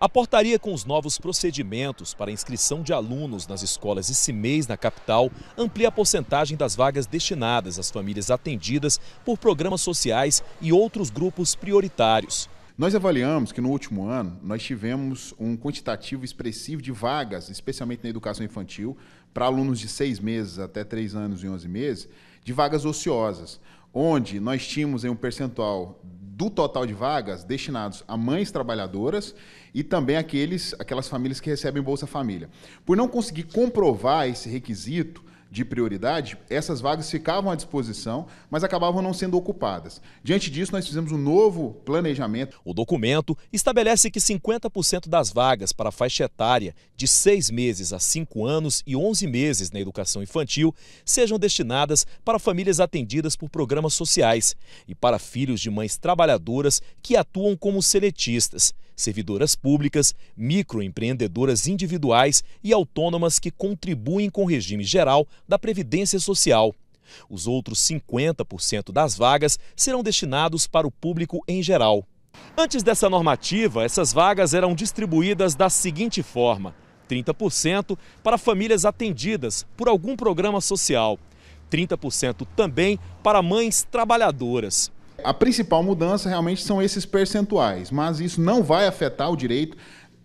A portaria com os novos procedimentos para inscrição de alunos nas escolas e CIMEIs na capital amplia a porcentagem das vagas destinadas às famílias atendidas por programas sociais e outros grupos prioritários. Nós avaliamos que no último ano nós tivemos um quantitativo expressivo de vagas, especialmente na educação infantil, para alunos de seis meses até três anos e onze meses, de vagas ociosas, onde nós tínhamos em um percentual do total de vagas destinados a mães trabalhadoras e também aqueles, aquelas famílias que recebem Bolsa Família. Por não conseguir comprovar esse requisito, de prioridade, essas vagas ficavam à disposição, mas acabavam não sendo ocupadas. Diante disso, nós fizemos um novo planejamento. O documento estabelece que 50% das vagas para a faixa etária de 6 meses a 5 anos e 11 meses na educação infantil sejam destinadas para famílias atendidas por programas sociais e para filhos de mães trabalhadoras que atuam como seletistas servidoras públicas, microempreendedoras individuais e autônomas que contribuem com o regime geral da Previdência Social. Os outros 50% das vagas serão destinados para o público em geral. Antes dessa normativa, essas vagas eram distribuídas da seguinte forma: 30% para famílias atendidas por algum programa social, 30% também para mães trabalhadoras. A principal mudança realmente são esses percentuais, mas isso não vai afetar o direito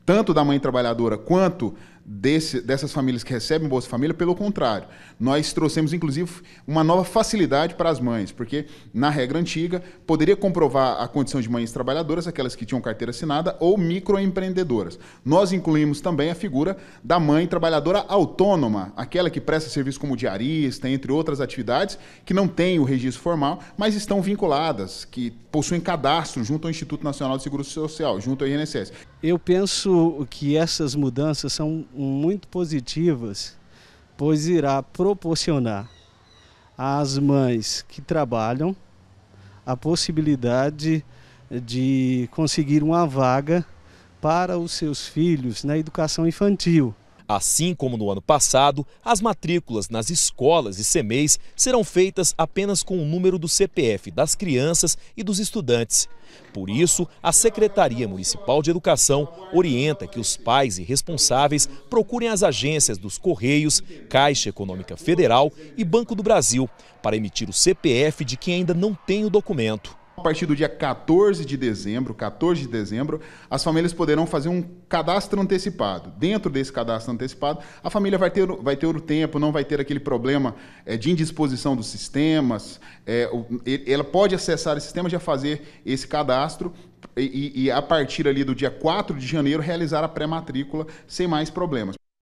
tanto da mãe trabalhadora quanto desse, dessas famílias que recebem Bolsa Família, pelo contrário. Nós trouxemos, inclusive, uma nova facilidade para as mães, porque, na regra antiga, poderia comprovar a condição de mães trabalhadoras, aquelas que tinham carteira assinada, ou microempreendedoras. Nós incluímos também a figura da mãe trabalhadora autônoma, aquela que presta serviço como diarista, entre outras atividades, que não tem o registro formal, mas estão vinculadas, que possuem cadastro junto ao Instituto Nacional de Seguro Social, junto ao INSS. Eu penso que essas mudanças são muito positivas, pois irá proporcionar às mães que trabalham a possibilidade de conseguir uma vaga para os seus filhos na educação infantil Assim como no ano passado, as matrículas nas escolas e CMEs serão feitas apenas com o número do CPF das crianças e dos estudantes. Por isso, a Secretaria Municipal de Educação orienta que os pais e responsáveis procurem as agências dos Correios, Caixa Econômica Federal e Banco do Brasil para emitir o CPF de quem ainda não tem o documento a partir do dia 14 de dezembro, 14 de dezembro, as famílias poderão fazer um cadastro antecipado. Dentro desse cadastro antecipado, a família vai ter, vai ter o tempo, não vai ter aquele problema é, de indisposição dos sistemas. É, ela pode acessar esse sistema, já fazer esse cadastro e, e a partir ali do dia 4 de janeiro realizar a pré-matrícula sem mais problemas.